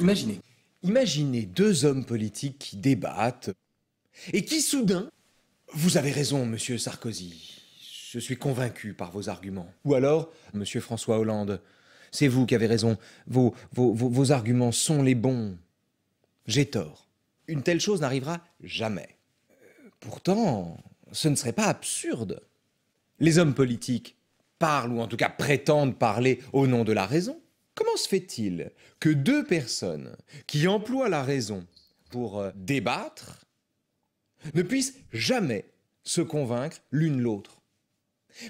Imaginez, imaginez deux hommes politiques qui débattent et qui soudain, vous avez raison, monsieur Sarkozy, je suis convaincu par vos arguments. Ou alors, monsieur François Hollande, c'est vous qui avez raison, vos, vos, vos arguments sont les bons. J'ai tort. Une telle chose n'arrivera jamais. Pourtant, ce ne serait pas absurde. Les hommes politiques parlent, ou en tout cas prétendent parler au nom de la raison. Comment se fait-il que deux personnes qui emploient la raison pour euh, débattre ne puissent jamais se convaincre l'une l'autre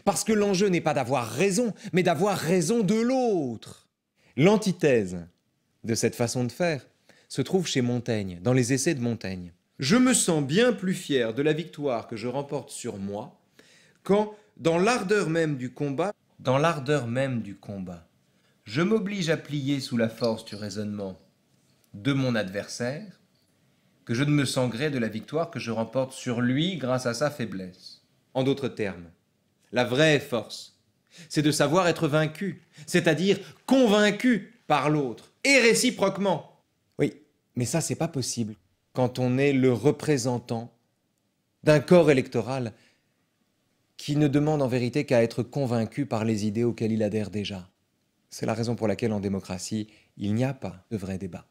Parce que l'enjeu n'est pas d'avoir raison, mais d'avoir raison de l'autre. L'antithèse de cette façon de faire se trouve chez Montaigne, dans les essais de Montaigne. Je me sens bien plus fier de la victoire que je remporte sur moi quand, dans l'ardeur même du combat, dans l'ardeur même du combat, je m'oblige à plier sous la force du raisonnement de mon adversaire, que je ne me sens gré de la victoire que je remporte sur lui grâce à sa faiblesse. En d'autres termes, la vraie force, c'est de savoir être vaincu, c'est-à-dire convaincu par l'autre, et réciproquement. Oui, mais ça, c'est pas possible quand on est le représentant d'un corps électoral qui ne demande en vérité qu'à être convaincu par les idées auxquelles il adhère déjà. C'est la raison pour laquelle en démocratie, il n'y a pas de vrai débat.